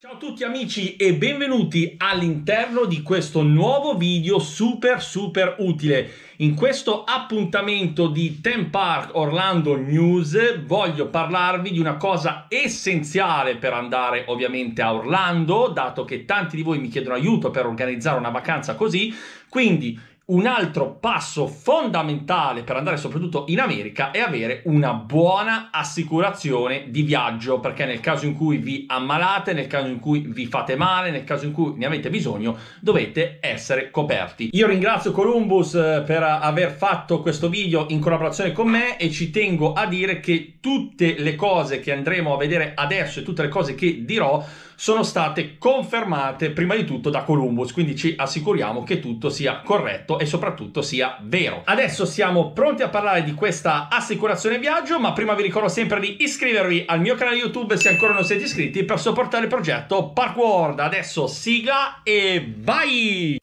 Ciao a tutti amici e benvenuti all'interno di questo nuovo video super super utile. In questo appuntamento di Ten Park Orlando News voglio parlarvi di una cosa essenziale per andare ovviamente a Orlando, dato che tanti di voi mi chiedono aiuto per organizzare una vacanza così, quindi un altro passo fondamentale per andare soprattutto in America è avere una buona assicurazione di viaggio, perché nel caso in cui vi ammalate, nel caso in cui vi fate male, nel caso in cui ne avete bisogno, dovete essere coperti. Io ringrazio Columbus eh, per aver fatto questo video in collaborazione con me e ci tengo a dire che tutte le cose che andremo a vedere adesso e tutte le cose che dirò sono state confermate prima di tutto da Columbus, quindi ci assicuriamo che tutto sia corretto e soprattutto sia vero. Adesso siamo pronti a parlare di questa assicurazione viaggio, ma prima vi ricordo sempre di iscrivervi al mio canale YouTube se ancora non siete iscritti per supportare il progetto Park World. Adesso sigla e vai!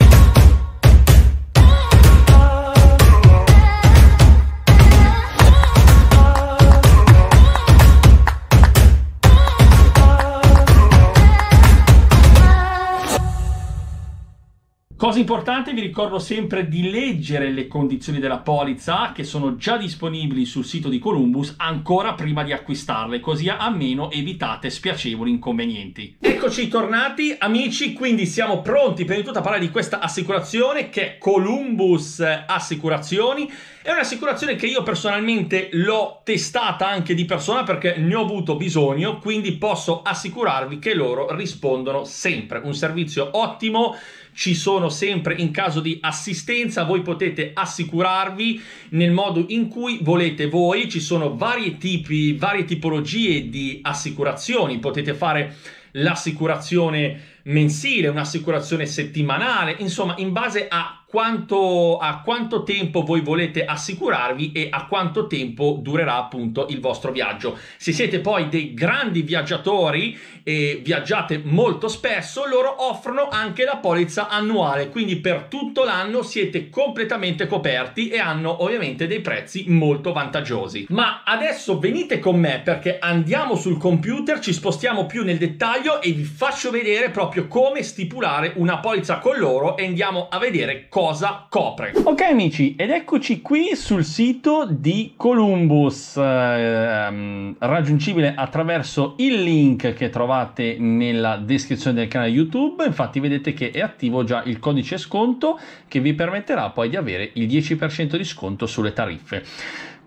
Cosa importante, vi ricordo sempre di leggere le condizioni della polizza che sono già disponibili sul sito di Columbus ancora prima di acquistarle, così almeno evitate spiacevoli inconvenienti. Eccoci tornati amici, quindi siamo pronti per di tutto a parlare di questa assicurazione che è Columbus Assicurazioni. È un'assicurazione che io personalmente l'ho testata anche di persona perché ne ho avuto bisogno, quindi posso assicurarvi che loro rispondono sempre. Un servizio ottimo ci sono sempre in caso di assistenza, voi potete assicurarvi nel modo in cui volete voi, ci sono vari tipi, varie tipologie di assicurazioni, potete fare l'assicurazione mensile, un'assicurazione settimanale, insomma in base a quanto, a quanto tempo voi volete assicurarvi e a quanto tempo durerà appunto il vostro viaggio. Se siete poi dei grandi viaggiatori e viaggiate molto spesso, loro offrono anche la polizza annuale, quindi per tutto l'anno siete completamente coperti e hanno ovviamente dei prezzi molto vantaggiosi. Ma adesso venite con me perché andiamo sul computer, ci spostiamo più nel dettaglio dettaglio e vi faccio vedere proprio come stipulare una polizza con loro e andiamo a vedere cosa copre. Ok amici, ed eccoci qui sul sito di Columbus, ehm, raggiungibile attraverso il link che trovate nella descrizione del canale YouTube, infatti vedete che è attivo già il codice sconto che vi permetterà poi di avere il 10% di sconto sulle tariffe.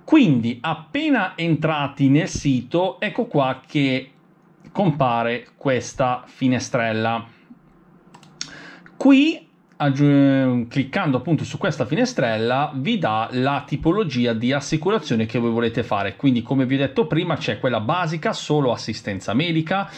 Quindi appena entrati nel sito, ecco qua che compare questa finestrella. Qui cliccando appunto su questa finestrella vi dà la tipologia di assicurazione che voi volete fare quindi come vi ho detto prima c'è quella basica solo assistenza medica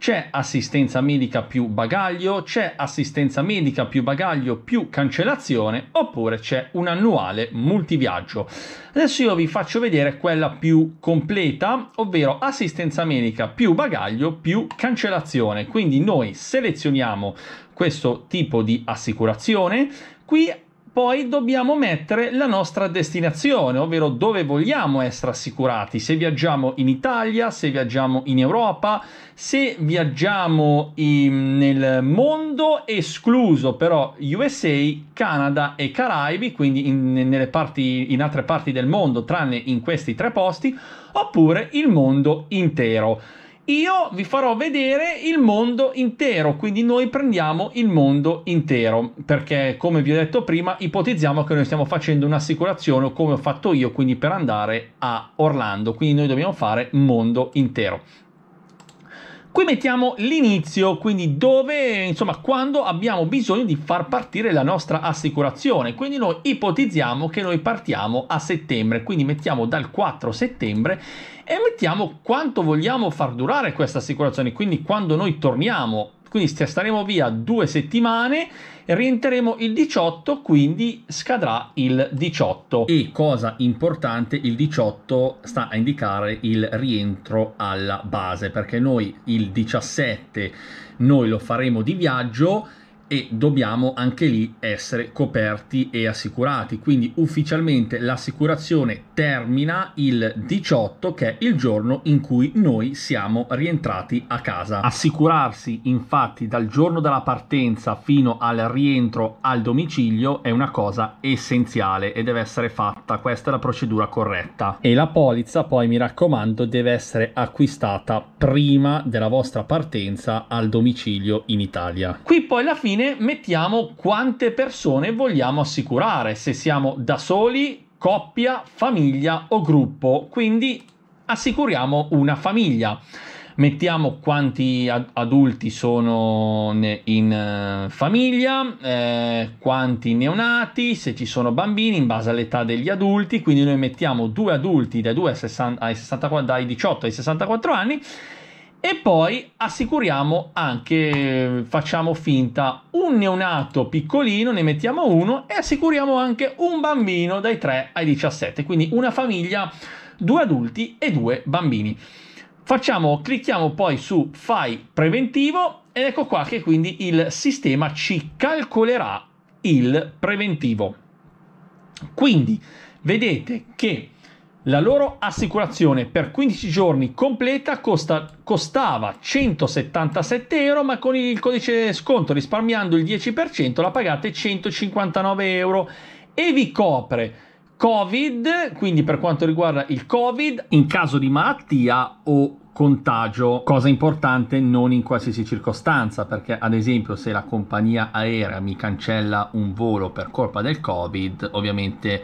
c'è assistenza medica più bagaglio, c'è assistenza medica più bagaglio più cancellazione oppure c'è un annuale multiviaggio. Adesso io vi faccio vedere quella più completa, ovvero assistenza medica più bagaglio più cancellazione. Quindi noi selezioniamo questo tipo di assicurazione, qui poi dobbiamo mettere la nostra destinazione, ovvero dove vogliamo essere assicurati, se viaggiamo in Italia, se viaggiamo in Europa, se viaggiamo in, nel mondo, escluso però USA, Canada e Caraibi, quindi in, parti, in altre parti del mondo, tranne in questi tre posti, oppure il mondo intero io vi farò vedere il mondo intero, quindi noi prendiamo il mondo intero, perché come vi ho detto prima, ipotizziamo che noi stiamo facendo un'assicurazione come ho fatto io, quindi per andare a Orlando, quindi noi dobbiamo fare mondo intero. Qui mettiamo l'inizio, quindi dove, insomma, quando abbiamo bisogno di far partire la nostra assicurazione. Quindi noi ipotizziamo che noi partiamo a settembre, quindi mettiamo dal 4 settembre e mettiamo quanto vogliamo far durare questa assicurazione, quindi quando noi torniamo quindi staremo via due settimane rientreremo il 18, quindi scadrà il 18. E cosa importante, il 18 sta a indicare il rientro alla base, perché noi il 17 noi lo faremo di viaggio e dobbiamo anche lì essere coperti e assicurati. Quindi ufficialmente l'assicurazione termina il 18 che è il giorno in cui noi siamo rientrati a casa. Assicurarsi infatti dal giorno della partenza fino al rientro al domicilio è una cosa essenziale e deve essere fatta, questa è la procedura corretta. E la polizza poi mi raccomando deve essere acquistata prima della vostra partenza al domicilio in Italia. Qui poi alla fine fine mettiamo quante persone vogliamo assicurare, se siamo da soli, coppia, famiglia o gruppo. Quindi assicuriamo una famiglia. Mettiamo quanti ad- adulti sono ne- in uh, famiglia, eh, quanti neonati, se ci sono bambini in base all'età degli adulti, quindi noi mettiamo due adulti dai, 2 60, ai 64, dai 18 ai 64 anni e poi assicuriamo anche, facciamo finta, un neonato piccolino, ne mettiamo uno e assicuriamo anche un bambino dai 3 ai 17, quindi una famiglia, due adulti e due bambini. Facciamo, clicchiamo poi su Fai preventivo ed ecco qua che quindi il sistema ci calcolerà il preventivo. Quindi vedete che la loro assicurazione per 15 giorni completa costa, costava 177 euro, ma con il codice sconto risparmiando il 10% la pagate 159 euro e vi copre Covid, quindi per quanto riguarda il Covid, in caso di malattia o contagio, cosa importante non in qualsiasi circostanza, perché ad esempio se la compagnia aerea mi cancella un volo per colpa del Covid, ovviamente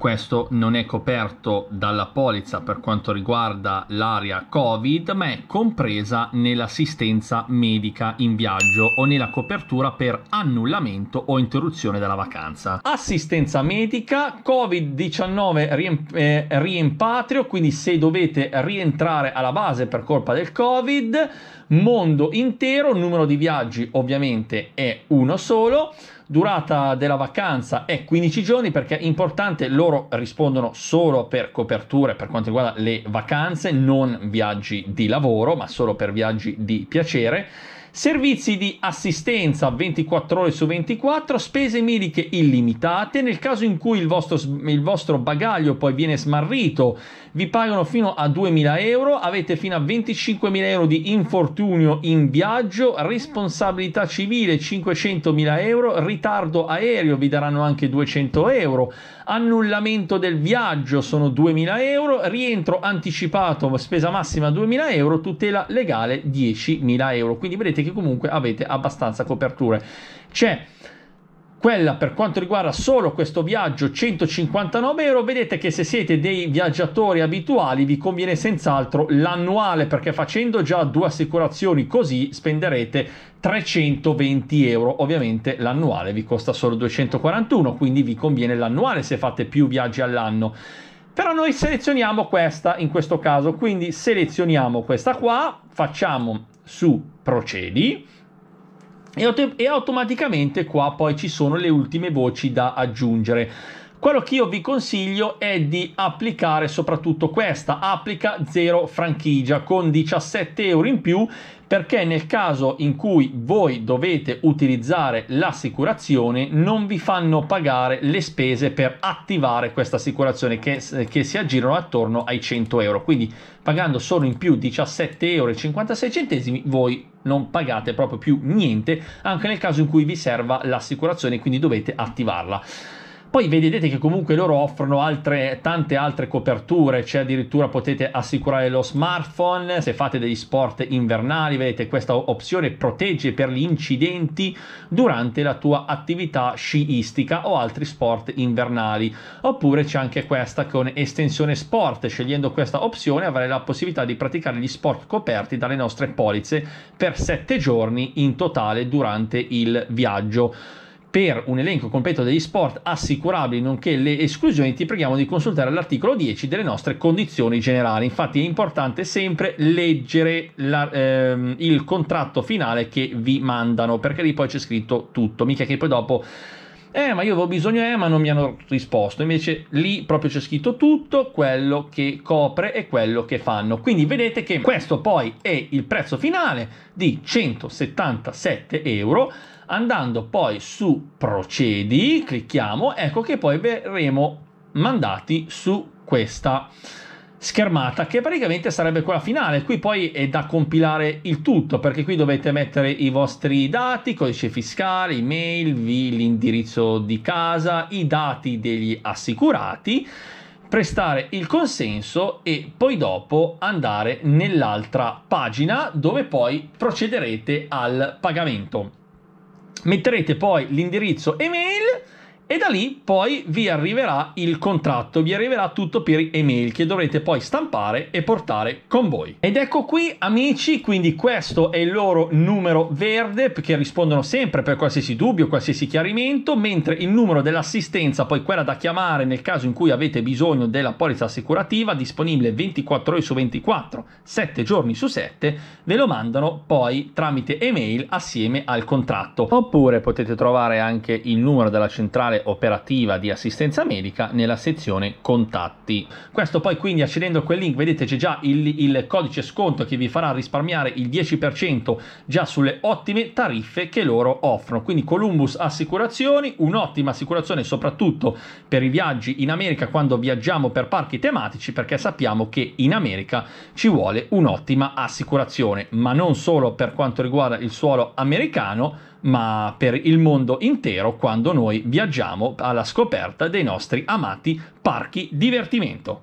questo non è coperto dalla polizza per quanto riguarda l'area Covid, ma è compresa nell'assistenza medica in viaggio o nella copertura per annullamento o interruzione della vacanza. Assistenza medica, Covid-19 riemp- eh, riempatrio, quindi se dovete rientrare alla base per colpa del Covid, mondo intero, numero di viaggi ovviamente è uno solo. Durata della vacanza è 15 giorni perché è importante, loro rispondono solo per coperture per quanto riguarda le vacanze, non viaggi di lavoro, ma solo per viaggi di piacere. Servizi di assistenza 24 ore su 24, spese mediche illimitate, nel caso in cui il vostro, il vostro bagaglio poi viene smarrito, vi pagano fino a 2.000 euro, avete fino a 25.000 euro di infortunio in viaggio, responsabilità civile 500.000 euro, ritardo aereo vi daranno anche 200 euro, annullamento del viaggio sono 2.000 euro, rientro anticipato, spesa massima 2.000 euro, tutela legale 10.000 euro. Quindi vedete sapete che comunque avete abbastanza coperture. C'è quella per quanto riguarda solo questo viaggio 159 euro vedete che se siete dei viaggiatori abituali vi conviene senz'altro l'annuale perché facendo già due assicurazioni così spenderete 320 euro ovviamente l'annuale vi costa solo 241 quindi vi conviene l'annuale se fate più viaggi all'anno però noi selezioniamo questa in questo caso quindi selezioniamo questa qua facciamo su procedi e, automaticamente qua poi ci sono le ultime voci da aggiungere. Quello che io vi consiglio è di applicare soprattutto questa, applica zero franchigia con 17 euro in più perché nel caso in cui voi dovete utilizzare l'assicurazione non vi fanno pagare le spese per attivare questa assicurazione che, che si aggirano attorno ai 100 euro. Quindi pagando solo in più 17,56 euro voi non pagate proprio più niente anche nel caso in cui vi serva l'assicurazione quindi dovete attivarla. Poi vedete che comunque loro offrono altre, tante altre coperture, cioè addirittura potete assicurare lo smartphone se fate degli sport invernali, vedete questa opzione protegge per gli incidenti durante la tua attività sciistica o altri sport invernali. Oppure c'è anche questa con estensione sport, scegliendo questa opzione avrai la possibilità di praticare gli sport coperti dalle nostre polizze per 7 giorni in totale durante il viaggio per un elenco completo degli sport assicurabili nonché le esclusioni ti preghiamo di consultare l'articolo 10 delle nostre condizioni generali. Infatti è importante sempre leggere la, ehm, il contratto finale che vi mandano perché lì poi c'è scritto tutto, mica che poi dopo... Eh, ma io avevo bisogno, eh, ma non mi hanno risposto. Invece lì proprio c'è scritto tutto quello che copre e quello che fanno. Quindi vedete che questo poi è il prezzo finale di 177 euro andando poi su procedi, clicchiamo, ecco che poi verremo mandati su questa schermata che praticamente sarebbe quella finale qui poi è da compilare il tutto perché qui dovete mettere i vostri dati codice fiscale email l'indirizzo di casa i dati degli assicurati prestare il consenso e poi dopo andare nell'altra pagina dove poi procederete al pagamento metterete poi l'indirizzo email e da lì poi vi arriverà il contratto, vi arriverà tutto per email che dovrete poi stampare e portare con voi. Ed ecco qui amici, quindi questo è il loro numero verde che rispondono sempre per qualsiasi dubbio, qualsiasi chiarimento, mentre il numero dell'assistenza, poi quella da chiamare nel caso in cui avete bisogno della polizza assicurativa, disponibile 24 ore su 24, 7 giorni su 7, ve lo mandano poi tramite email assieme al contratto. Oppure potete trovare anche il numero della centrale operativa di assistenza medica nella sezione contatti. Questo poi quindi accedendo a quel link vedete c'è già il, il codice sconto che vi farà risparmiare il 10% già sulle ottime tariffe che loro offrono. Quindi Columbus Assicurazioni, un'ottima assicurazione soprattutto per i viaggi in America quando viaggiamo per parchi tematici perché sappiamo che in America ci vuole un'ottima assicurazione, ma non solo per quanto riguarda il suolo americano, ma per il mondo intero quando noi viaggiamo alla scoperta dei nostri amati parchi divertimento.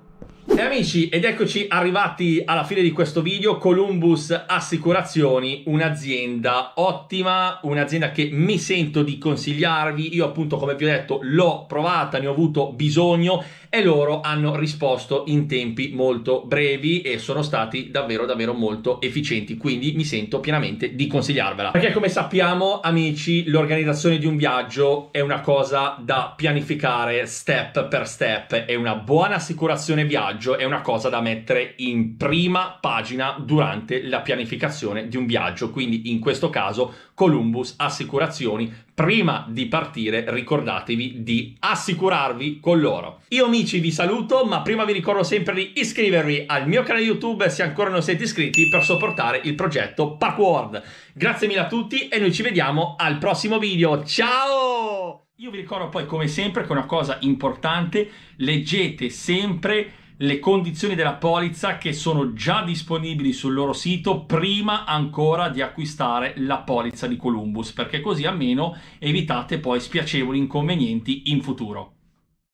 E amici, ed eccoci arrivati alla fine di questo video, Columbus Assicurazioni, un'azienda ottima, un'azienda che mi sento di consigliarvi, io appunto come vi ho detto l'ho provata, ne ho avuto bisogno e loro hanno risposto in tempi molto brevi e sono stati davvero davvero molto efficienti, quindi mi sento pienamente di consigliarvela. Perché come sappiamo, amici, l'organizzazione di un viaggio è una cosa da pianificare step per step è una buona assicurazione viaggio è una cosa da mettere in prima pagina durante la pianificazione di un viaggio, quindi in questo caso Columbus Assicurazioni. Prima di partire ricordatevi di assicurarvi con loro. Io amici vi saluto, ma prima vi ricordo sempre di iscrivervi al mio canale YouTube se ancora non siete iscritti per supportare il progetto Parkworld. Grazie mille a tutti e noi ci vediamo al prossimo video. Ciao! Io vi ricordo poi come sempre che una cosa importante, leggete sempre le condizioni della polizza che sono già disponibili sul loro sito prima ancora di acquistare la polizza di Columbus, perché così almeno evitate poi spiacevoli inconvenienti in futuro.